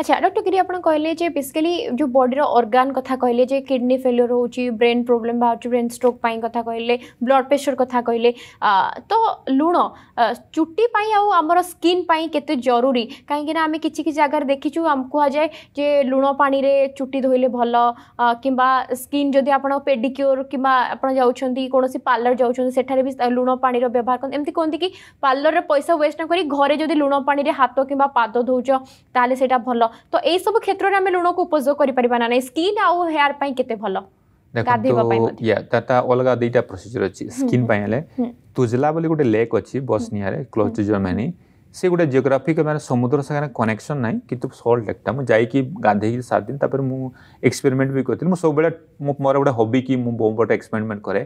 আচ্ছা ডক্টর গিরি আপনার কহিলেন যে বেসিক্যালি যে বডির অর্গান কথা কহিলে যে কিডনি ফেলিওর হচ্ছে ব্রেন প্রোবলেম বাহুছে ব্রেন স্ট্রোক পাই কথা কহিলে ব্লড প্রেসর কথা কহিলে তো লুণ চুটি পাই আমার স্কিন পাই কেতে জরুরি কাইকি না আমি কিছু কিছু জায়গার দেখিছু আম যে লুণ পানিরে চুটি ধোলে ভাল কিংবা স্কিন যদি আপনার পেডিকিওর কিংবা আপনার যাচ্ছেন কোণী পার্লর যাচ্ছেন সেখানে বি লুণ পানির ব্যবহার করেন এমনি কুহতি কি পার্লরের পয়সা ওয়েস্ট না করে ঘরে যদি লুণ পানিরে হাত কিংবা পাদ ধৌছ তাহলে সেটা ভাল তো এইসব ক্ষেত্রে আমি লুণকে উপযোগ করে না স্কিন আউ হেয়ার পাই কেতে ভালো অলগা দুইটা প্রোসিজর অছি স্কিন পাই হলে তুজলা বলে গোটে লেক অছি বসনিয়ারে ক্লোজ টু জর্মানি সে গোটে জিওগ্রাফিক মানে সমুদ্র সাথে কনেকশন নাই কিন্তু সল্ট লেকটা মু যাইকি গাধেইকি সাত দিন তারপরে মু এক্সপেরিমেন্ট বি করতিলি মু সববেলা মু মোর গোটে হবি কি মু বহুত এক্সপেরিমেন্ট করে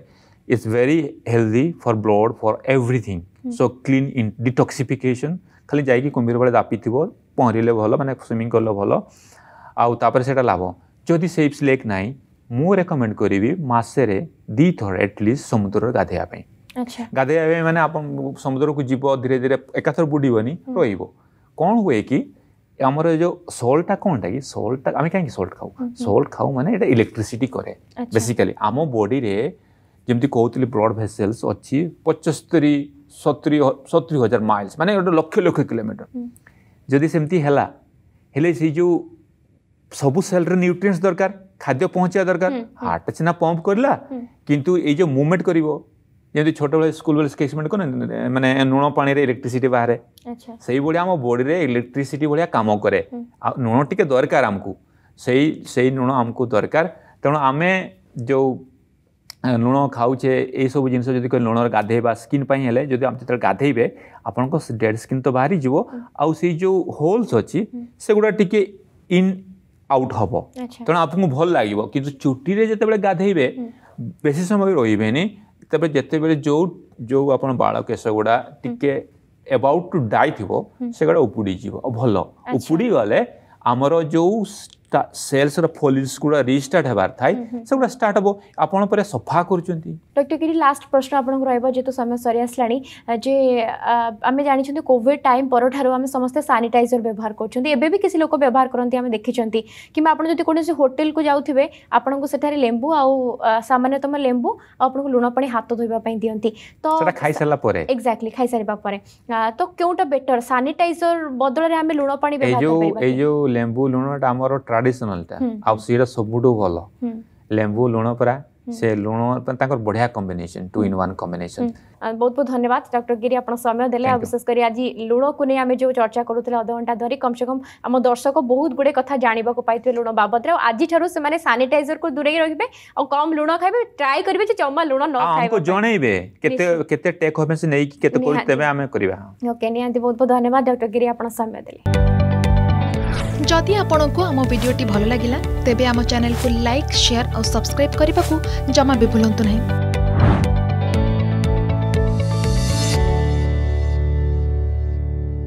it's very healthy for blood for everything so clean in detoxification খালি যাইকি কুম্ভীর বেলা দাপিথিব ପହଁରିଲେ ଭଲ ମାନେ ସୁଇମିଂ କଲେ ଭଲ ଆଉ ତାପରେ ସେଇଟା ଲାଭ ଯଦି ସେଇ ଲେକ୍ ନାହିଁ ମୁଁ ରେକମେଣ୍ଡ କରିବି ମାସରେ ଦୁଇଥର ଆଟଲିଷ୍ଟ ସମୁଦ୍ରରେ ଗାଧେଇବା ପାଇଁ ଗାଧେଇବା ପାଇଁ ମାନେ ଆପଣ ସମୁଦ୍ରକୁ ଯିବ ଧୀରେ ଧୀରେ ଏକାଥର ବୁଡ଼ିବନି ରହିବ କ'ଣ ହୁଏ କି ଆମର ଯେଉଁ ସଲ୍ଟଟା କ'ଣଟା କି ସଲ୍ଟଟା ଆମେ କାହିଁକି ସଲ୍ଟ ଖାଉ ସଲ୍ଟ ଖାଉ ମାନେ ଏଇଟା ଇଲେକ୍ଟ୍ରିସିଟି କରେ ବେସିକାଲି ଆମ ବଡ଼ିରେ ଯେମିତି କହୁଥିଲି ବ୍ରଡ୍ ଭେସେଲ୍ସ ଅଛି ପଞ୍ଚସ୍ତରୀ ସତୁରି ସତୁରି ହଜାର ମାଇଲ୍ସ ମାନେ ଗୋଟେ ଲକ୍ଷ ଲକ୍ଷ କିଲୋମିଟର जदि सेमती है जो सब सेल न्यूट्रिय दरकार खाद्य पहुँचा दरकार हार्ट सीना पंप करा कि ये मुभमेंट कर जमी छोट बे स्कूल बेल स्केसमेंट कौन मैंने लुण पा इलेक्ट्रिसीटी बाहर से आम बडी में इलेक्ट्रिसीटी भाया कम कै लुण टिके दरकार आमको से लुण आमको दरकार तेणु आम जो ଲୁଣ ଖାଉଛେ ଏଇସବୁ ଜିନିଷ ଯଦି କହିଲେ ଲୁଣରେ ଗାଧେଇବା ସ୍କିନ୍ ପାଇଁ ହେଲେ ଯଦି ଆମେ ଯେତେବେଳେ ଗାଧେଇବେ ଆପଣଙ୍କ ଡେଡ୍ ସ୍କିନ୍ ତ ବାହାରିଯିବ ଆଉ ସେଇ ଯେଉଁ ହୋଲ୍ସ ଅଛି ସେଗୁଡ଼ା ଟିକେ ଇନ୍ ଆଉଟ୍ ହେବ ତେଣୁ ଆପଣଙ୍କୁ ଭଲ ଲାଗିବ କିନ୍ତୁ ଚୁଟିରେ ଯେତେବେଳେ ଗାଧେଇବେ ବେଶୀ ସମୟ ରହିବେନି ତାପରେ ଯେତେବେଳେ ଯେଉଁ ଯେଉଁ ଆପଣ ବାଳ କେଶ ଗୁଡ଼ା ଟିକେ ଏବାଉଟ୍ ଟୁ ଡାଇ ଥିବ ସେଗୁଡ଼ା ଉପୁଡ଼ିଯିବ ଭଲ ଉପୁଡ଼ିଗଲେ ଆମର ଯେଉଁ ସେଲ୍ସର ଫୋଲିସ୍ ଗୁଡ଼ା ରିଷ୍ଟାର୍ଟ ହେବାର ଥାଏ ସେଗୁଡ଼ା ଷ୍ଟାର୍ଟ ହେବ ଆପଣ ପରେ ସଫା କରୁଛନ୍ତି ଡକ୍ଟର ଗିରି ଲାଷ୍ଟ ପ୍ରଶ୍ନ ଆପଣଙ୍କୁ ରହିବ ଯେହେତୁ ସମୟ ସରି ଆସିଲାଣି ଯେ ଆମେ ଜାଣିଛନ୍ତି କୋଭିଡ୍ ଟାଇମ୍ ପରଠାରୁ ଆମେ ସମସ୍ତେ ସାନିଟାଇଜର ବ୍ୟବହାର କରୁଛନ୍ତି ଏବେ ବି କିଛି ଲୋକ ବ୍ୟବହାର କରନ୍ତି ଆମେ ଦେଖିଛନ୍ତି କିମ୍ବା ଆପଣ ଯଦି କୌଣସି ହୋଟେଲକୁ ଯାଉଥିବେ ଆପଣଙ୍କୁ ସେଠାରେ ଲେମ୍ବୁ ଆଉ ସାମାନ୍ୟତମ ଲେମ୍ବୁ ଆଉ ଆପଣଙ୍କୁ ଲୁଣ ପାଣି ହାତ ଧୋଇବା ପାଇଁ ଦିଅନ୍ତି ତ ଖାଇସାରିଲା ପରେ ଏକ୍ଜାକ୍ଟଲି ଖାଇସାରିବା ପରେ ତ କେଉଁଟା ବେଟର ସାନିଟାଇଜର ବଦଳରେ ଆମେ ଲୁଣ ପାଣି ବ୍ୟବହାର କରିପାରିବା ଏଇ ଯେଉଁ ଲେମ୍ବୁ ଲୁଣଟା ଆମର ଟ୍ରାଡିସନାଲଟା ଆଉ ସେଇଟା ସବୁଠୁ ଭଲ ଲେମ୍ବୁ ଲୁଣ ପରା ସେ ଲୁଣ ତାଙ୍କର ବଢିଆ combination two in one combination ବହୁତ ବହୁତ ଧନ୍ୟବାଦ ଡକ୍ଟର ଗିରି ଆପଣ ସମୟ ଦେଲେ ଆଉ ବିଶେଷ କରି ଆଜି ଲୁଣକୁ ନେଇ ଆମେ ଯେଉଁ ଚର୍ଚ୍ଚା କରୁଥିଲେ ଅଧଘଣ୍ଟା ଧରି କମ୍ସେ କମ୍ ଆମ ଦର୍ଶକ ବହୁତ ଗୁଡ଼ିଏ କଥା ଜାଣିବାକୁ ପାଇଥିଲେ ଲୁଣ ବାବଦରେ ଆଉ ଆଜିଠାରୁ ସେମାନେ ସାନିଟାଇଜରକୁ ଦୂରେଇ ରହିବେ ଆଉ କମ୍ ଲୁଣ ଖାଇବେ ଟ୍ରାଏ କରିବେ ଯେ ଜମା ଲୁଣ ନ ଖାଇବେ ଜଣେଇବେ କେତେ କେତେ ଟେକ୍ ଅଭ୍ୟାସ ନେଇକି କେତେ ତେବେ ଆମେ କରିବା ଓକେ ନିହାତି ବହୁତ ବହୁତ ଧନ୍ୟବାଦ ଡକ୍ଟର ଗିରି ଆପଣ ସମୟ ଦେଲେ जदि आपण को आम भिडी भल लगला तेब चेल को लाइक सेयार और सब्सक्राइब करने को जमा भी भूलु ना